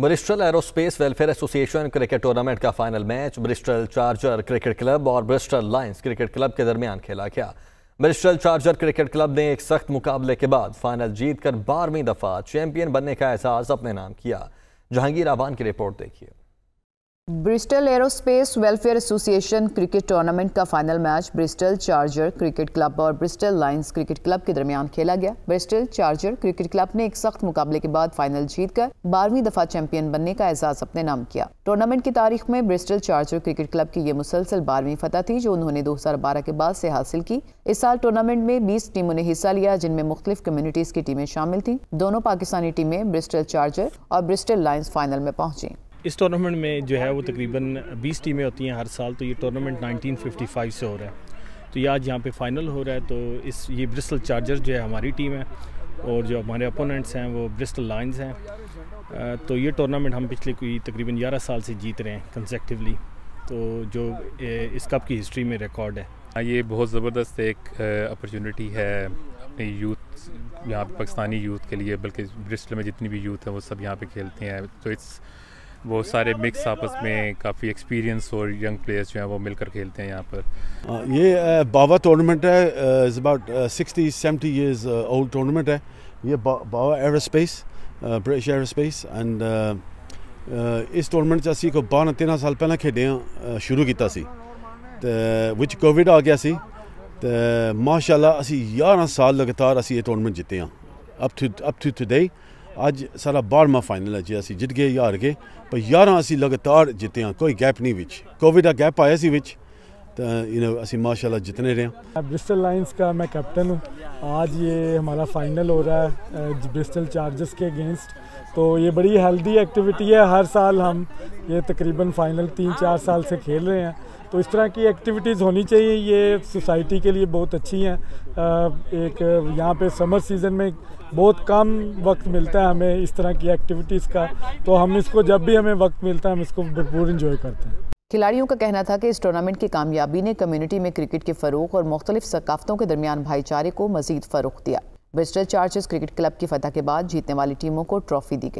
Bristol Aerospace Welfare Association cricket tournament का final match Bristol Charger cricket club और Bristol Lions cricket club के दरमियान खेला गया ब्रिस्टल चार्जर क्रिकेट क्लब ने एक सख्त मुकाबले के बाद फाइनल जीतकर बारहवीं दफा चैंपियन बनने का एहसास अपने नाम किया जहांगीर आवान की रिपोर्ट देखिए Bristol Aerospace Welfare Association cricket tournament का final match Bristol Charger cricket club और ब्रिस्टल लाइंस क्रिकेट क्लब के दरमियान खेला गया ब्रिस्टल चार्जर क्रिकेट क्लब ने एक सख्त मुकाबले के बाद फाइनल जीतकर बारहवीं दफा चैंपियन बनने का एजाज अपने नाम किया टूर्नामेंट की तारीख में ब्रिस्टल चार्जर क्रिकेट क्लब की ये मुसलसल बारहवीं फतह थी जो उन्होंने दो हजार बारह के बाद से हासिल की इस साल टूर्नामेंट में बीस टीमों ने हिस्सा लिया जिनमें मुख्तलिफ कम्युनिटीज की टीमें शामिल थी दोनों पाकिस्तानी टीमें ब्रिस्टल चार्जर और ब्रिस्टल लाइन्स फाइनल में पहुंची इस टूर्नामेंट में जो है वो तकरीबन 20 टीमें होती हैं हर साल तो ये टूर्नामेंट 1955 से हो रहा है तो ये आज यहाँ पे फाइनल हो रहा है तो इस ये ब्रिस्टल चार्जर जो है हमारी टीम है और जो हमारे अपोनेंट्स हैं वो ब्रिस्टल लाइन्स हैं तो ये टूर्नामेंट हम पिछले कोई तकरीबन ग्यारह साल से जीत रहे हैं कंसेक्टिवली तो जो इस कप की हिस्ट्री में रिकॉर्ड है हाँ, ये बहुत ज़बरदस्त एक अपॉर्चुनिटी है अपने यूथ यहाँ पाकिस्तानी यूथ के लिए बल्कि ब्रिस्टल में जितनी भी यूथ है वो सब यहाँ पे खेलते हैं तो इट्स वो सारे मिक्स आपस में काफ़ी एक्सपीरियंस और यंग प्लेयर्स जो हैं वो मिलकर खेलते हैं यहाँ पर uh, ये बाबा uh, टूर्नामेंट है is about sixty seventy years old tournament है ये बाबा बावा स्पेस ब्रिटिश स्पेस एंड इस टूर्नामेंट असं को बारह तेरह साल पहले खेडे uh, शुरू किया विच कोविड आ गया सी तो माशाला असी यारह साल लगातार असी ये टूर्नामेंट जीते हाँ up to up to today ਅੱਜ ਸਾਡਾ ਬਾਰਮਾ ਫਾਈਨਲ ਹੈ ਜੀ ਅਸੀਂ ਜਿੱਤ ਗਏ ਯਾਰ ਗਏ ਪਰ ਯਾਰਾਂ ਅਸੀਂ ਲਗਾਤਾਰ ਜਿੱਤੇ ਆ ਕੋਈ ਗੈਪ ਨਹੀਂ ਵਿੱਚ ਕੋਵਿਡ ਦਾ ਗੈਪ ਆਇਆ ਸੀ ਵਿੱਚ ਤਾਂ ਯੂ نو ਅਸੀਂ ਮਾਸ਼ਾਅੱਲਾ ਜਿੱਤਨੇ ਰਹੇ ਆ ਬ੍ਰਿਸਟਲ ਲਾਇਨਸ ਦਾ ਮੈਂ ਕੈਪਟਨ ਹਾਂ ਅੱਜ ਇਹ ਹਮਾਰਾ ਫਾਈਨਲ ਹੋ ਰਿਹਾ ਹੈ ਬ੍ਰਿਸਟਲ ਚਾਰਜਰਸ ਕੇ ਅਗੇਂਸਟ ਤੋ ਇਹ ਬੜੀ ਹੈਲਦੀ ਐਕਟੀਵਿਟੀ ਹੈ ਹਰ ਸਾਲ ਹਮ ये तकरीबन फाइनल तीन चार साल से खेल रहे हैं तो इस तरह की एक्टिविटीज़ होनी चाहिए ये सोसाइटी के लिए बहुत अच्छी हैं एक यहाँ पे समर सीज़न में बहुत कम वक्त मिलता है हमें इस तरह की एक्टिविटीज़ का तो हम इसको जब भी हमें वक्त मिलता है हम इसको भरपूर इंजॉय करते हैं खिलाड़ियों का कहना था कि इस टूर्नामेंट की कामयाबी ने कम्युनिटी में क्रिकेट के फ़रूग और मुख्तलिफ सकाफ़तों के दरमियान भाईचारे को मजीद फ़रूग दिया वेस्टर्न चार्चेस क्रिकेट क्लब की फतह के बाद जीतने वाली टीमों को ट्रॉफी दी गई